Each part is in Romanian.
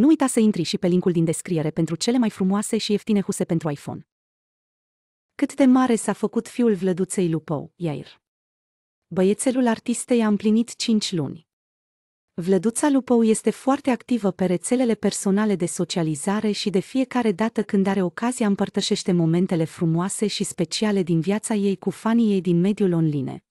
Nu uita să intri și pe linkul din descriere pentru cele mai frumoase și ieftine huse pentru iPhone. Cât de mare s-a făcut fiul vlăduței Lupou, Iair. Băiețelul artistei a împlinit 5 luni. Vlăduța Lupou este foarte activă pe rețelele personale de socializare și de fiecare dată când are ocazia împărtășește momentele frumoase și speciale din viața ei cu fanii ei din mediul online.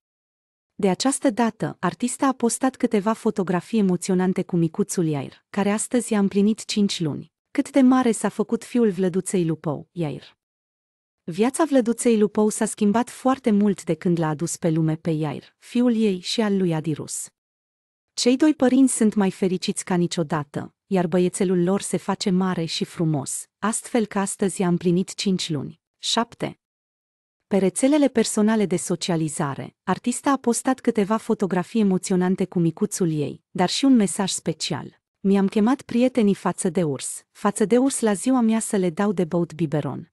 De această dată, artista a postat câteva fotografii emoționante cu micuțul Iair, care astăzi a împlinit 5 luni. Cât de mare s-a făcut fiul Vlăduței Lupou, Iair. Viața Vlăduței Lupou s-a schimbat foarte mult de când l-a adus pe lume pe Iair, fiul ei și al lui Adirus. Cei doi părinți sunt mai fericiți ca niciodată, iar băiețelul lor se face mare și frumos, astfel că astăzi a împlinit 5 luni. 7. Pe rețelele personale de socializare, artista a postat câteva fotografii emoționante cu micuțul ei, dar și un mesaj special. Mi-am chemat prietenii față de urs, față de urs la ziua mea să le dau de băut biberon.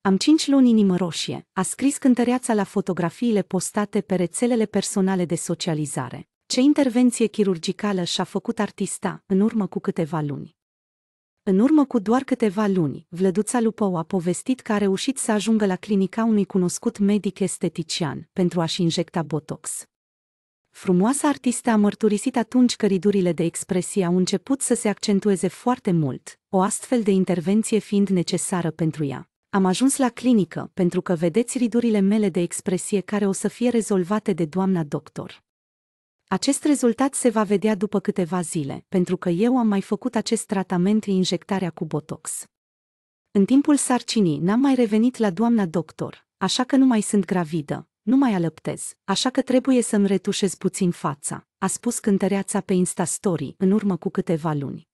Am cinci luni inimă roșie, a scris cântăreața la fotografiile postate pe rețelele personale de socializare. Ce intervenție chirurgicală și-a făcut artista în urmă cu câteva luni. În urmă cu doar câteva luni, Vlăduța Lupău a povestit că a reușit să ajungă la clinica unui cunoscut medic estetician pentru a-și injecta botox. Frumoasa artistă a mărturisit atunci că ridurile de expresie au început să se accentueze foarte mult, o astfel de intervenție fiind necesară pentru ea. Am ajuns la clinică pentru că vedeți ridurile mele de expresie care o să fie rezolvate de doamna doctor. Acest rezultat se va vedea după câteva zile, pentru că eu am mai făcut acest tratament injectarea cu botox. În timpul sarcinii n-am mai revenit la doamna doctor, așa că nu mai sunt gravidă, nu mai alăptez, așa că trebuie să-mi retușez puțin fața, a spus cântăreața pe Instastory în urmă cu câteva luni.